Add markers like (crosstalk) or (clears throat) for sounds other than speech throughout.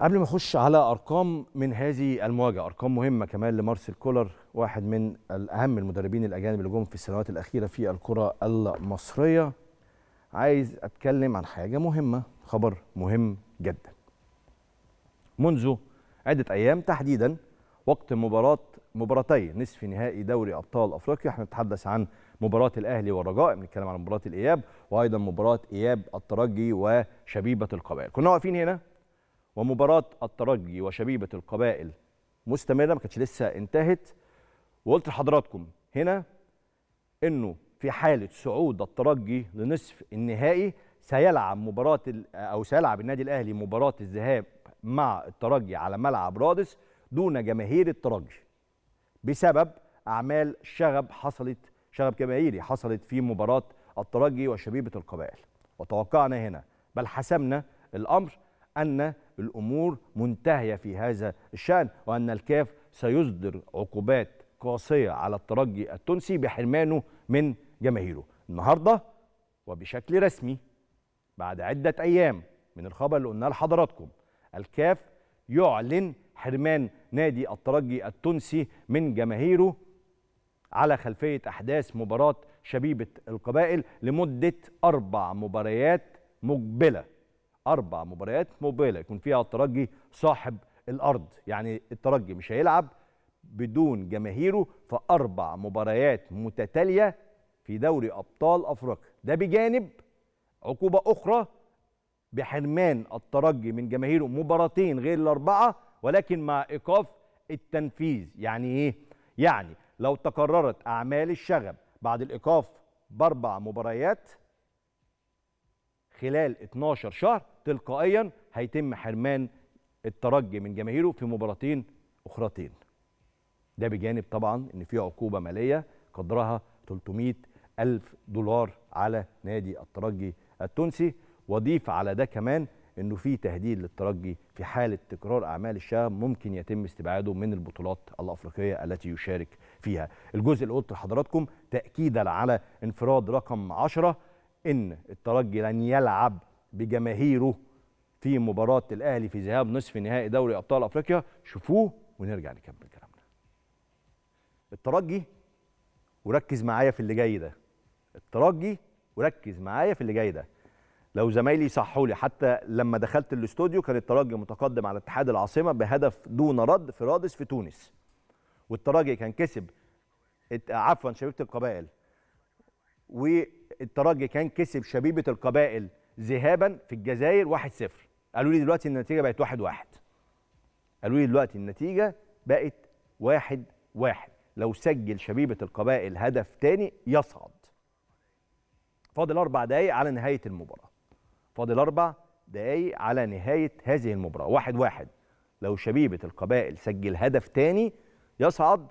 قبل ما اخش على ارقام من هذه المواجهه ارقام مهمه كمان لمارسيل كولر واحد من الاهم المدربين الاجانب اللي جم في السنوات الاخيره في الكره المصريه عايز اتكلم عن حاجه مهمه خبر مهم جدا منذ عده ايام تحديدا وقت مباراه مباراتي نصف نهائي دوري ابطال افريقيا احنا بنتحدث عن مباراه الاهلي والرجاء بنتكلم عن مباراه الاياب وايضا مباراه اياب الترجي وشبيبه القبائل كنا واقفين هنا ومباراه الترجي وشبيبه القبائل مستمره ما كانتش لسه انتهت وقلت لحضراتكم هنا انه في حاله صعود الترجي لنصف النهائي سيلعب مباراه او سيلعب النادي الاهلي مباراه الذهاب مع الترجي على ملعب رادس دون جماهير الترجي بسبب اعمال شغب حصلت شغب جماهيري حصلت في مباراه الترجي وشبيبه القبائل وتوقعنا هنا بل حسمنا الامر ان الأمور منتهية في هذا الشأن وأن الكاف سيصدر عقوبات قاسية على الترجي التونسي بحرمانه من جماهيره النهاردة وبشكل رسمي بعد عدة أيام من الخبر اللي قلناه لحضراتكم الكاف يعلن حرمان نادي الترجي التونسي من جماهيره على خلفية أحداث مباراة شبيبة القبائل لمدة أربع مباريات مقبلة اربع مباريات مقبله يكون فيها الترجي صاحب الارض يعني الترجي مش هيلعب بدون جماهيره في اربع مباريات متتاليه في دوري ابطال افريقيا ده بجانب عقوبه اخرى بحرمان الترجي من جماهيره مباراتين غير الاربعه ولكن مع ايقاف التنفيذ يعني ايه يعني لو تكررت اعمال الشغب بعد الايقاف باربع مباريات خلال 12 شهر تلقائيا هيتم حرمان الترجي من جماهيره في مباراتين اخرتين ده بجانب طبعا ان في عقوبه ماليه قدرها 300 ألف دولار على نادي الترجي التونسي وضيف على ده كمان انه في تهديد للترجي في حاله تكرار اعمال الشام ممكن يتم استبعاده من البطولات الافريقيه التي يشارك فيها. الجزء اللي قلت لحضراتكم تاكيدا على انفراد رقم 10 ان الترجي لن يلعب بجماهيره في مباراه الاهلي في ذهاب نصف نهائي دوري ابطال افريقيا شوفوه ونرجع نكمل كلامنا الترجي وركز معايا في اللي جاي ده الترجي وركز معايا في اللي جاي ده لو زمايلي صحوا لي حتى لما دخلت الاستوديو كان الترجي متقدم على اتحاد العاصمه بهدف دون رد في رادس في تونس والترجي كان كسب عفوا شبيبه القبائل و الترجي كان كسب شبيبه القبائل ذهابا في الجزائر 1-0 قالوا لي دلوقتي النتيجه بقت 1-1 واحد واحد. قالوا لي دلوقتي النتيجه بقت 1-1 واحد واحد. لو سجل شبيبه القبائل هدف تاني يصعد فاضل اربع دقائق على نهايه المباراه فاضل اربع دقائق على نهايه هذه المباراه 1-1 واحد واحد. لو شبيبه القبائل سجل هدف تاني يصعد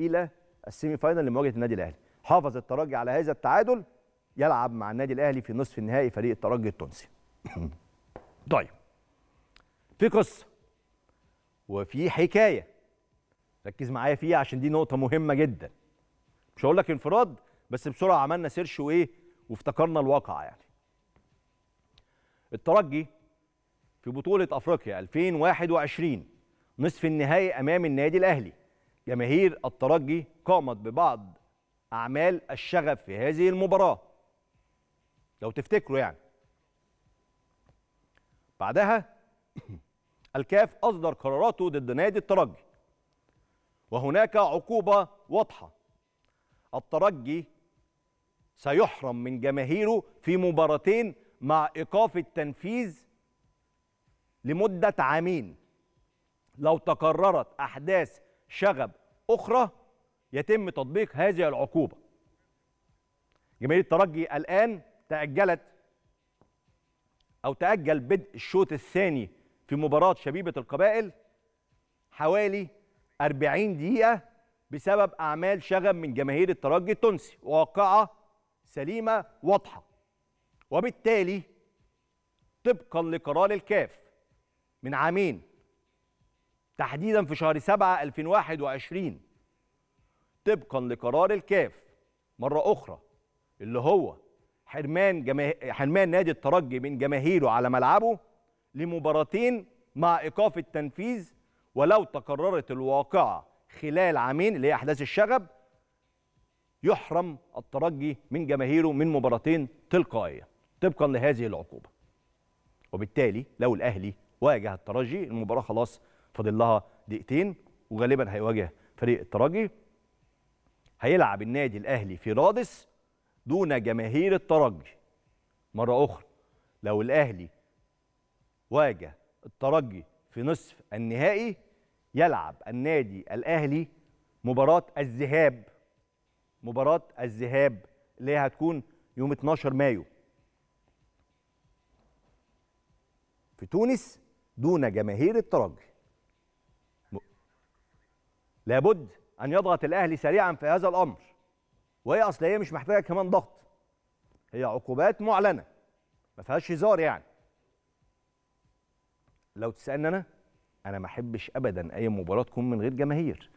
الى السيمي فاينل لمواجهه النادي الاهلي حافظ الترجي على هذا التعادل يلعب مع النادي الاهلي في نصف النهائي فريق الترجي التونسي (coughs) طيب في قصه وفي حكايه ركز معايا فيها عشان دي نقطه مهمه جدا مش هقول لك انفراد بس بسرعه عملنا سيرش وايه وافتكرنا الواقع يعني الترجي في بطوله افريقيا 2021 نصف النهائي امام النادي الاهلي جماهير الترجي قامت ببعض اعمال الشغب في هذه المباراه لو تفتكروا يعني بعدها (clears throat) الكاف أصدر قراراته ضد نادي الترجي وهناك عقوبة واضحة الترجي سيحرم من جماهيره في مباراتين مع إيقاف التنفيذ لمدة عامين لو تكررت أحداث شغب أخرى يتم تطبيق هذه العقوبة جماهير الترجي الآن تأجلت أو تأجل بدء الشوط الثاني في مباراة شبيبة القبائل حوالي 40 دقيقة بسبب أعمال شغب من جماهير الترجي التونسي واقعة سليمة واضحة وبالتالي طبقا لقرار الكاف من عامين تحديدا في شهر 7 2021 طبقا لقرار الكاف مرة أخرى اللي هو حرمان جماه... حرمان نادي الترجي من جماهيره على ملعبه لمباراتين مع ايقاف التنفيذ ولو تكررت الواقعه خلال عامين اللي هي احداث الشغب يحرم الترجي من جماهيره من مباراتين تلقائيه طبقا لهذه العقوبه وبالتالي لو الاهلي واجه الترجي المباراه خلاص فاضل لها دقيقتين وغالبا هيواجه فريق الترجي هيلعب النادي الاهلي في رادس دون جماهير الترجي مرة أخرى لو الأهلي واجه الترجي في نصف النهائي يلعب النادي الأهلي مباراة الذهاب مباراة الذهاب اللي هتكون يوم 12 مايو في تونس دون جماهير الترجي لابد أن يضغط الأهلي سريعا في هذا الأمر وهي اصل هي مش محتاجه كمان ضغط هي عقوبات معلنه ما فيهاش هزار يعني لو تسالني انا انا ما احبش ابدا اي مباراه تكون من غير جماهير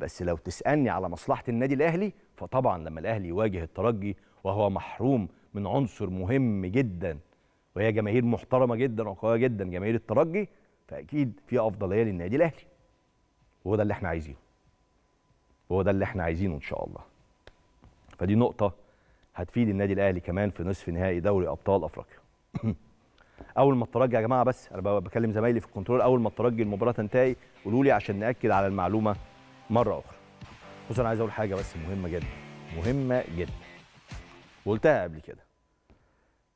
بس لو تسالني على مصلحه النادي الاهلي فطبعا لما الاهلي يواجه الترجي وهو محروم من عنصر مهم جدا وهي جماهير محترمه جدا وقويه جدا جماهير الترجي فاكيد في افضليه للنادي الاهلي وهو ده اللي احنا عايزينه وهو ده اللي احنا عايزينه ان شاء الله فدي نقطه هتفيد النادي الاهلي كمان في نصف نهائي دوري ابطال افريقيا (clears throat) اول ما الترجي يا جماعه بس انا بكلم زمايلي في الكنترول اول ما الترجي المباراه تنتهي قولوا لي عشان ناكد على المعلومه مره اخرى بص انا عايز اقول حاجه بس مهمه جدا مهمه جدا وقلتها قبل كده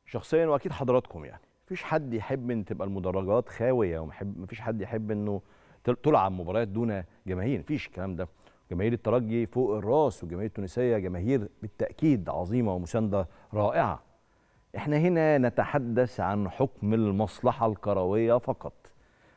شخصيا واكيد حضراتكم يعني مفيش حد يحب ان تبقى المدرجات خاويه ومحب مفيش حد يحب انه تلعب مباريات دون جماهير مفيش الكلام ده جماهير الترجي فوق الراس والجماهير التونسيه جماهير بالتاكيد عظيمه ومسانده رائعه احنا هنا نتحدث عن حكم المصلحه الكرويه فقط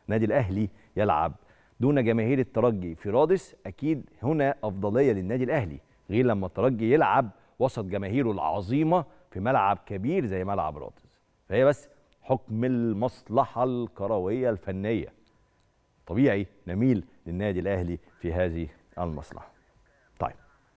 نادي الاهلي يلعب دون جماهير الترجي في رادس اكيد هنا افضليه للنادي الاهلي غير لما الترجي يلعب وسط جماهيره العظيمه في ملعب كبير زي ملعب رادس فهي بس حكم المصلحه الكرويه الفنيه طبيعي نميل للنادي الاهلي في هذه المصلحه